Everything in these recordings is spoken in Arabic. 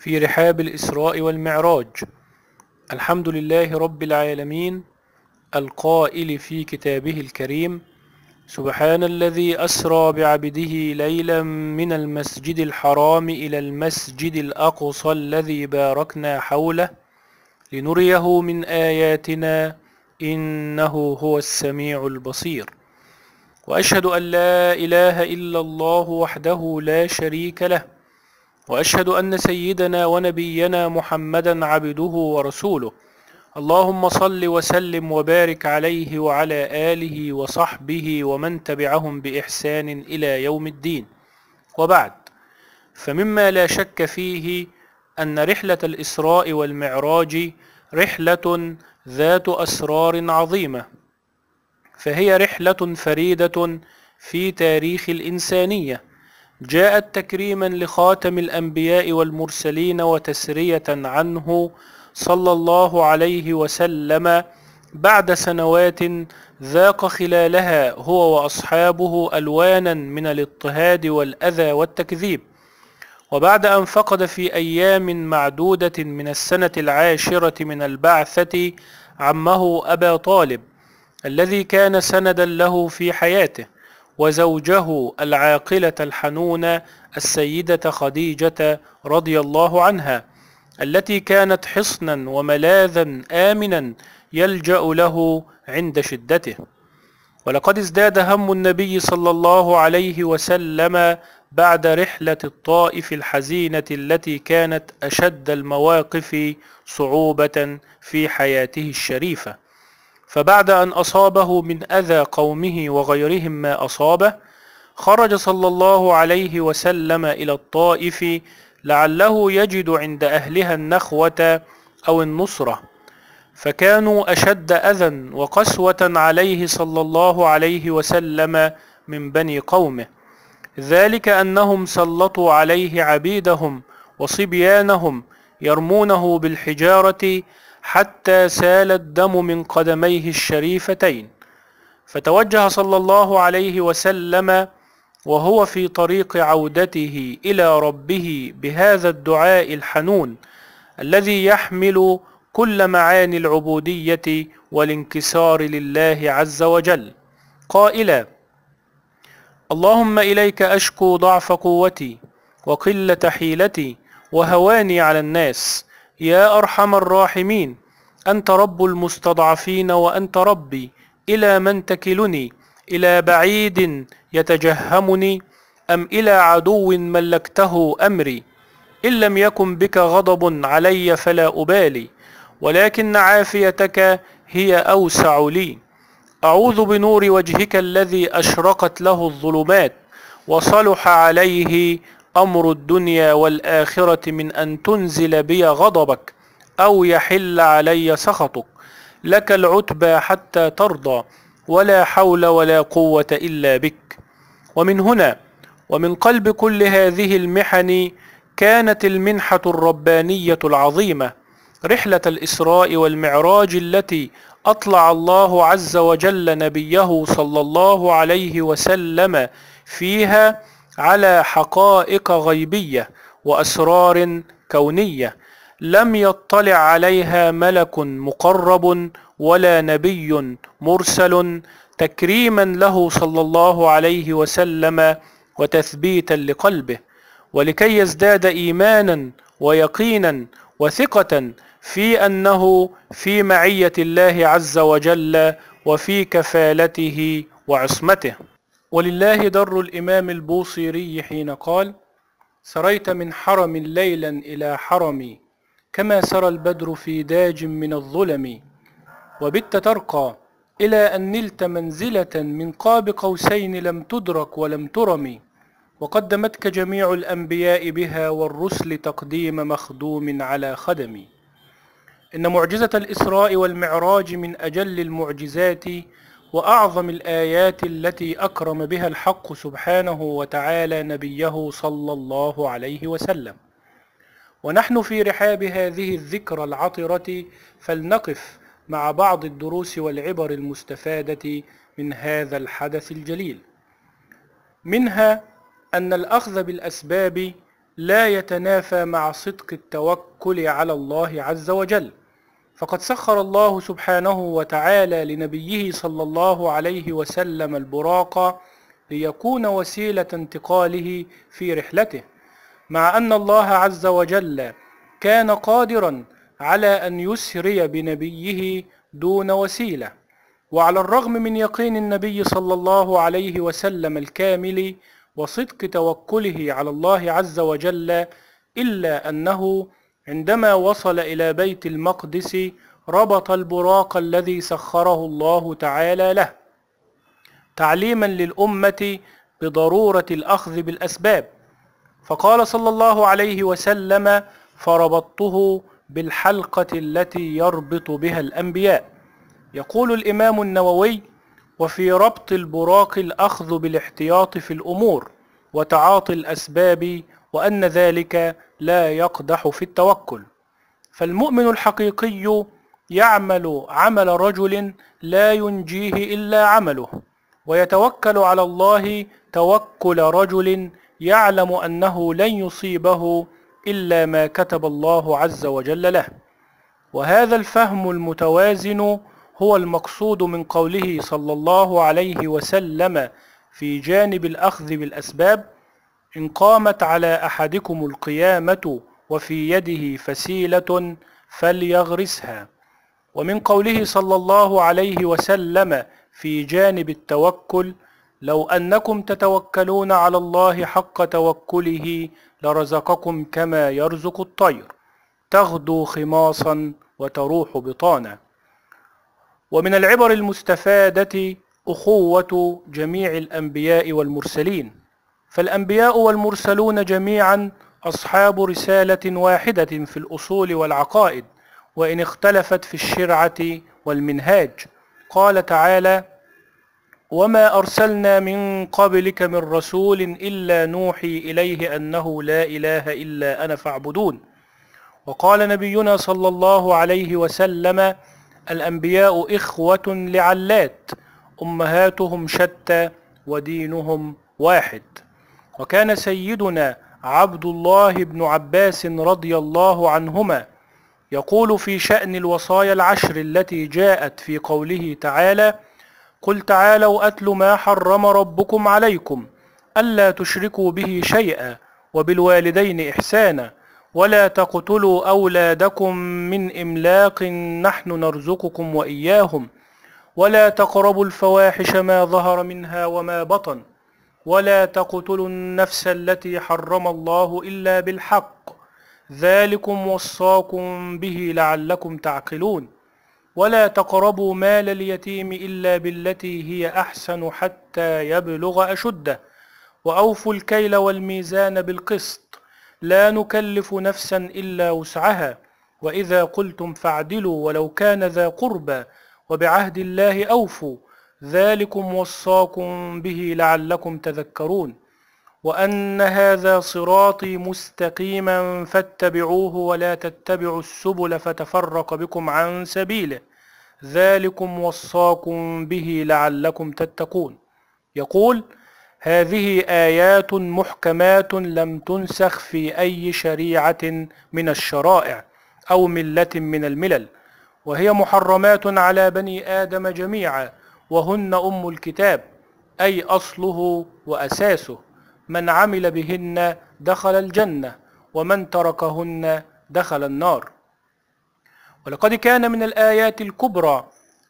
في رحاب الإسراء والمعراج الحمد لله رب العالمين القائل في كتابه الكريم سبحان الذي أسرى بعبده ليلا من المسجد الحرام إلى المسجد الأقصى الذي باركنا حوله لنريه من آياتنا إنه هو السميع البصير وأشهد أن لا إله إلا الله وحده لا شريك له وأشهد أن سيدنا ونبينا محمدا عبده ورسوله اللهم صل وسلم وبارك عليه وعلى آله وصحبه ومن تبعهم بإحسان إلى يوم الدين وبعد فمما لا شك فيه أن رحلة الإسراء والمعراج رحلة ذات أسرار عظيمة فهي رحلة فريدة في تاريخ الإنسانية جاءت تكريما لخاتم الأنبياء والمرسلين وتسرية عنه صلى الله عليه وسلم بعد سنوات ذاق خلالها هو وأصحابه ألوانا من الاضطهاد والأذى والتكذيب وبعد أن فقد في أيام معدودة من السنة العاشرة من البعثة عمه أبا طالب الذي كان سندا له في حياته وزوجه العاقلة الحنونة السيدة خديجة رضي الله عنها التي كانت حصنا وملاذا آمنا يلجأ له عند شدته ولقد ازداد هم النبي صلى الله عليه وسلم بعد رحلة الطائف الحزينة التي كانت أشد المواقف صعوبة في حياته الشريفة فبعد أن أصابه من أذى قومه وغيرهم ما أصابه خرج صلى الله عليه وسلم إلى الطائف لعله يجد عند أهلها النخوة أو النصرة فكانوا أشد أذى وقسوة عليه صلى الله عليه وسلم من بني قومه ذلك أنهم سلطوا عليه عبيدهم وصبيانهم يرمونه بالحجارة حتى سال الدم من قدميه الشريفتين فتوجه صلى الله عليه وسلم وهو في طريق عودته إلى ربه بهذا الدعاء الحنون الذي يحمل كل معاني العبودية والانكسار لله عز وجل قائلا اللهم إليك أشكو ضعف قوتي وقلة حيلتي وهواني على الناس يا أرحم الراحمين أنت رب المستضعفين وأنت ربي إلى من تكلني إلى بعيد يتجهمني أم إلى عدو ملكته أمري إن لم يكن بك غضب علي فلا أبالي ولكن عافيتك هي أوسع لي أعوذ بنور وجهك الذي أشرقت له الظلمات وصلح عليه امر الدنيا والاخره من ان تنزل بي غضبك او يحل علي سخطك لك العتبى حتى ترضى ولا حول ولا قوه الا بك ومن هنا ومن قلب كل هذه المحن كانت المنحه الربانيه العظيمه رحله الاسراء والمعراج التي اطلع الله عز وجل نبيه صلى الله عليه وسلم فيها على حقائق غيبية وأسرار كونية لم يطلع عليها ملك مقرب ولا نبي مرسل تكريما له صلى الله عليه وسلم وتثبيتا لقلبه ولكي يزداد إيمانا ويقينا وثقة في أنه في معية الله عز وجل وفي كفالته وعصمته ولله در الإمام البوصيري حين قال سريت من حرم ليلا إلى حرمي كما سرى البدر في داج من الظلم وبت ترقى إلى أن نلت منزلة من قاب قوسين لم تدرك ولم ترم وقدمتك جميع الأنبياء بها والرسل تقديم مخدوم على خدم إن معجزة الإسراء والمعراج من أجل المعجزات وأعظم الآيات التي أكرم بها الحق سبحانه وتعالى نبيه صلى الله عليه وسلم ونحن في رحاب هذه الذكرى العطرة فلنقف مع بعض الدروس والعبر المستفادة من هذا الحدث الجليل منها أن الأخذ بالأسباب لا يتنافى مع صدق التوكل على الله عز وجل فقد سخر الله سبحانه وتعالى لنبيه صلى الله عليه وسلم البراق ليكون وسيلة انتقاله في رحلته مع أن الله عز وجل كان قادرا على أن يسري بنبيه دون وسيلة وعلى الرغم من يقين النبي صلى الله عليه وسلم الكامل وصدق توكله على الله عز وجل إلا أنه عندما وصل إلى بيت المقدس ربط البراق الذي سخره الله تعالى له تعليما للأمة بضرورة الأخذ بالأسباب فقال صلى الله عليه وسلم فربطته بالحلقة التي يربط بها الأنبياء يقول الإمام النووي وفي ربط البراق الأخذ بالاحتياط في الأمور وتعاطي الأسباب وأن ذلك لا يقدح في التوكل فالمؤمن الحقيقي يعمل عمل رجل لا ينجيه إلا عمله ويتوكل على الله توكل رجل يعلم أنه لن يصيبه إلا ما كتب الله عز وجل له وهذا الفهم المتوازن هو المقصود من قوله صلى الله عليه وسلم في جانب الأخذ بالأسباب إن قامت على أحدكم القيامة وفي يده فسيلة فليغرسها ومن قوله صلى الله عليه وسلم في جانب التوكل لو أنكم تتوكلون على الله حق توكله لرزقكم كما يرزق الطير تغدو خماصا وتروح بطانا ومن العبر المستفادة أخوة جميع الأنبياء والمرسلين فالأنبياء والمرسلون جميعا أصحاب رسالة واحدة في الأصول والعقائد وإن اختلفت في الشرعة والمنهاج قال تعالى وما أرسلنا من قبلك من رسول إلا نوحي إليه أنه لا إله إلا أنا فاعبدون وقال نبينا صلى الله عليه وسلم الأنبياء إخوة لعلات أمهاتهم شتى ودينهم واحد وكان سيدنا عبد الله بن عباس رضي الله عنهما يقول في شأن الوصايا العشر التي جاءت في قوله تعالى قل تعالوا أتل ما حرم ربكم عليكم ألا تشركوا به شيئا وبالوالدين إحسانا ولا تقتلوا أولادكم من إملاق نحن نرزقكم وإياهم ولا تقربوا الفواحش ما ظهر منها وما بطن ولا تقتلوا النفس التي حرم الله إلا بالحق ذلكم وصاكم به لعلكم تعقلون ولا تقربوا مال اليتيم إلا بالتي هي أحسن حتى يبلغ أشده وأوفوا الكيل والميزان بالقسط لا نكلف نفسا إلا وسعها وإذا قلتم فاعدلوا ولو كان ذا قربى وبعهد الله أوفوا ذلكم وصاكم به لعلكم تذكرون وأن هذا صراطي مستقيما فاتبعوه ولا تتبعوا السبل فتفرق بكم عن سبيله ذلكم وصاكم به لعلكم تتقون يقول هذه آيات محكمات لم تنسخ في أي شريعة من الشرائع أو ملة من الملل وهي محرمات على بني آدم جميعا وهن أم الكتاب أي أصله وأساسه من عمل بهن دخل الجنة ومن تركهن دخل النار ولقد كان من الآيات الكبرى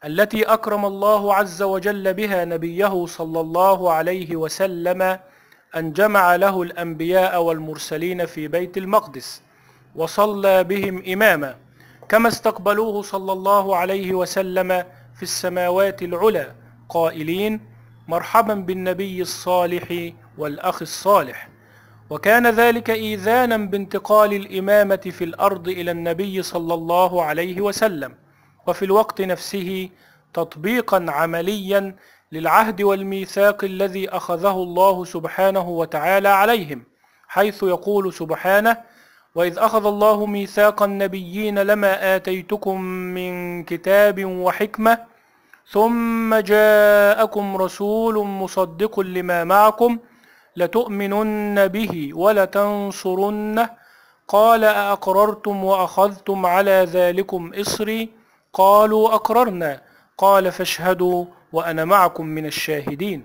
التي أكرم الله عز وجل بها نبيه صلى الله عليه وسلم أن جمع له الأنبياء والمرسلين في بيت المقدس وصلى بهم إماما كما استقبلوه صلى الله عليه وسلم في السماوات العلى قائلين مرحبا بالنبي الصالح والأخ الصالح وكان ذلك إيذانا بانتقال الإمامة في الأرض إلى النبي صلى الله عليه وسلم وفي الوقت نفسه تطبيقا عمليا للعهد والميثاق الذي أخذه الله سبحانه وتعالى عليهم حيث يقول سبحانه وإذ أخذ الله ميثاق النبيين لما آتيتكم من كتاب وحكمة ثم جاءكم رسول مصدق لما معكم لتؤمنن به ولتنصرنه قال أأقررتم وأخذتم على ذلكم إصري قالوا أقررنا قال فاشهدوا وأنا معكم من الشاهدين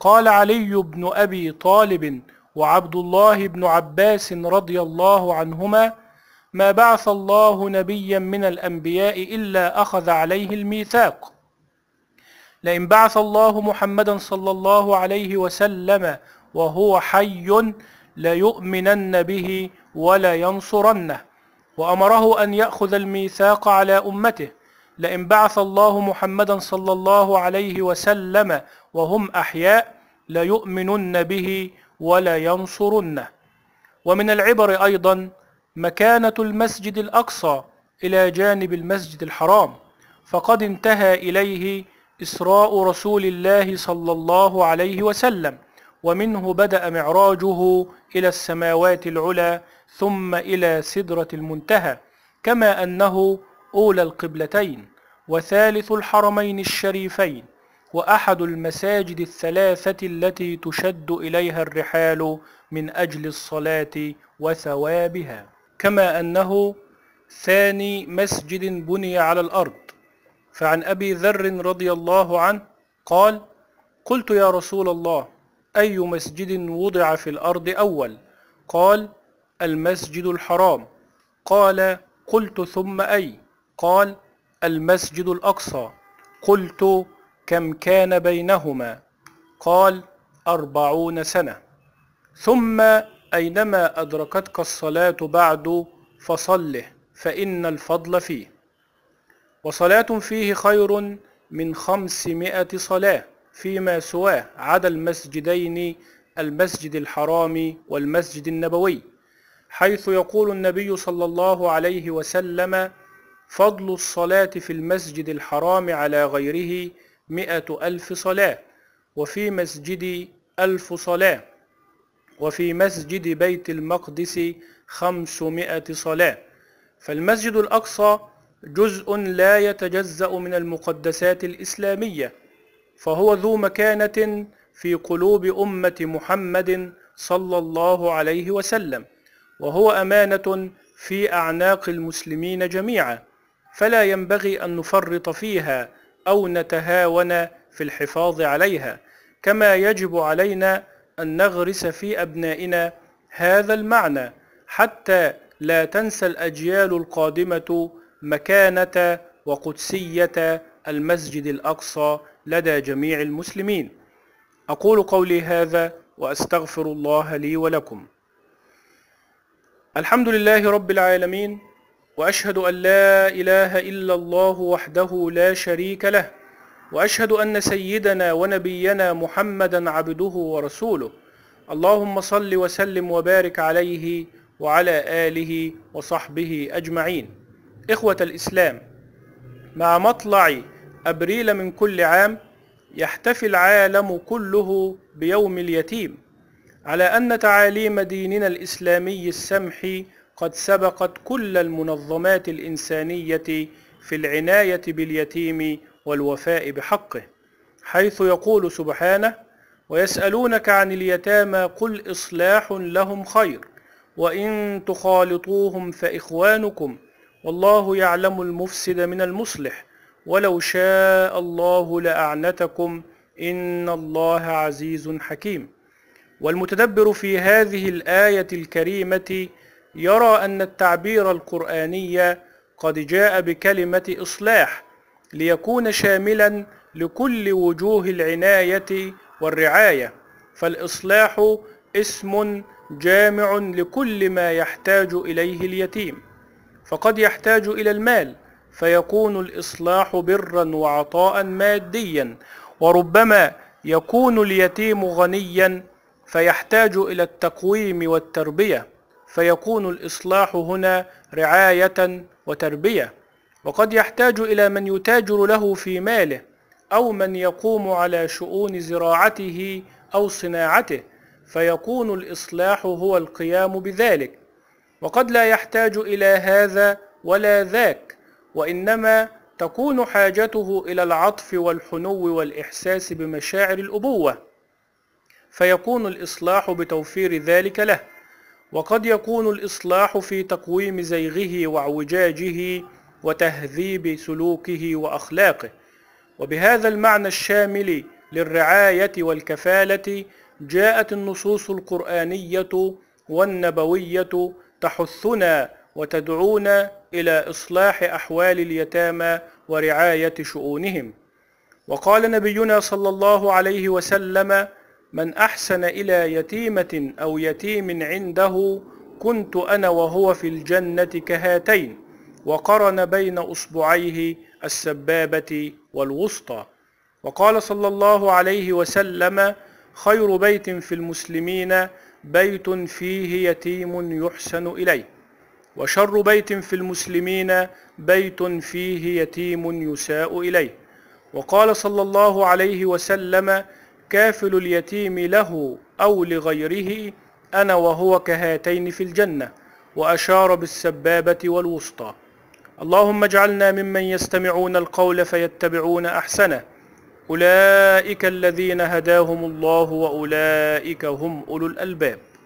قال علي بن أبي طالب وعبد الله بن عباس رضي الله عنهما ما بعث الله نبيا من الأنبياء إلا أخذ عليه الميثاق لئن بعث الله محمدا صلى الله عليه وسلم وهو حي ليؤمنن به ولا ينصرنه وأمره أن يأخذ الميثاق على أمته لئن بعث الله محمدا صلى الله عليه وسلم وهم أحياء ليؤمنن به ولا ينصرنه ومن العبر أيضا مكانة المسجد الأقصى إلى جانب المسجد الحرام فقد انتهى إليه إسراء رسول الله صلى الله عليه وسلم ومنه بدأ معراجه إلى السماوات العلى ثم إلى سدرة المنتهى كما أنه أولى القبلتين وثالث الحرمين الشريفين وأحد المساجد الثلاثة التي تشد إليها الرحال من أجل الصلاة وثوابها كما أنه ثاني مسجد بني على الأرض فعن أبي ذر رضي الله عنه قال قلت يا رسول الله أي مسجد وضع في الأرض أول قال المسجد الحرام قال قلت ثم أي قال المسجد الأقصى قلت كم كان بينهما قال أربعون سنة ثم أينما أدركتك الصلاة بعد فصله فإن الفضل فيه وصلاة فيه خير من خمسمائة صلاة فيما سواه عدا المسجدين المسجد الحرام والمسجد النبوي حيث يقول النبي صلى الله عليه وسلم فضل الصلاة في المسجد الحرام على غيره مئة ألف صلاة وفي مسجدي ألف صلاة وفي مسجد بيت المقدس خمسمائة صلاة فالمسجد الأقصى جزء لا يتجزأ من المقدسات الإسلامية فهو ذو مكانة في قلوب أمة محمد صلى الله عليه وسلم وهو أمانة في أعناق المسلمين جميعا فلا ينبغي أن نفرط فيها أو نتهاون في الحفاظ عليها كما يجب علينا أن نغرس في أبنائنا هذا المعنى حتى لا تنسى الأجيال القادمة مكانة وقدسية المسجد الأقصى لدى جميع المسلمين أقول قولي هذا وأستغفر الله لي ولكم الحمد لله رب العالمين واشهد ان لا اله الا الله وحده لا شريك له واشهد ان سيدنا ونبينا محمدا عبده ورسوله اللهم صل وسلم وبارك عليه وعلى اله وصحبه اجمعين اخوه الاسلام مع مطلع ابريل من كل عام يحتفي العالم كله بيوم اليتيم على ان تعاليم ديننا الاسلامي السمح قد سبقت كل المنظمات الإنسانية في العناية باليتيم والوفاء بحقه حيث يقول سبحانه ويسألونك عن اليتامى قل إصلاح لهم خير وإن تخالطوهم فإخوانكم والله يعلم المفسد من المصلح ولو شاء الله لأعنتكم إن الله عزيز حكيم والمتدبر في هذه الآية الكريمة يرى أن التعبير القرآني قد جاء بكلمة إصلاح ليكون شاملا لكل وجوه العناية والرعاية فالإصلاح اسم جامع لكل ما يحتاج إليه اليتيم فقد يحتاج إلى المال فيكون الإصلاح برا وعطاء ماديا وربما يكون اليتيم غنيا فيحتاج إلى التقويم والتربية فيكون الإصلاح هنا رعاية وتربية وقد يحتاج إلى من يتاجر له في ماله أو من يقوم على شؤون زراعته أو صناعته فيكون الإصلاح هو القيام بذلك وقد لا يحتاج إلى هذا ولا ذاك وإنما تكون حاجته إلى العطف والحنو والإحساس بمشاعر الأبوة فيكون الإصلاح بتوفير ذلك له وقد يكون الإصلاح في تقويم زيغه واعوجاجه وتهذيب سلوكه وأخلاقه وبهذا المعنى الشامل للرعاية والكفالة جاءت النصوص القرآنية والنبوية تحثنا وتدعونا إلى إصلاح أحوال اليتامى ورعاية شؤونهم وقال نبينا صلى الله عليه وسلم من أحسن إلى يتيمة أو يتيم عنده كنت أنا وهو في الجنة كهاتين وقرن بين أصبعيه السبابة والوسطى وقال صلى الله عليه وسلم خير بيت في المسلمين بيت فيه يتيم يحسن إليه وشر بيت في المسلمين بيت فيه يتيم يساء إليه وقال صلى الله عليه وسلم كافل اليتيم له أو لغيره أنا وهو كهاتين في الجنة وأشار بالسبابة والوسطى اللهم اجعلنا ممن يستمعون القول فيتبعون أحسنه أولئك الذين هداهم الله وأولئك هم أولو الألباب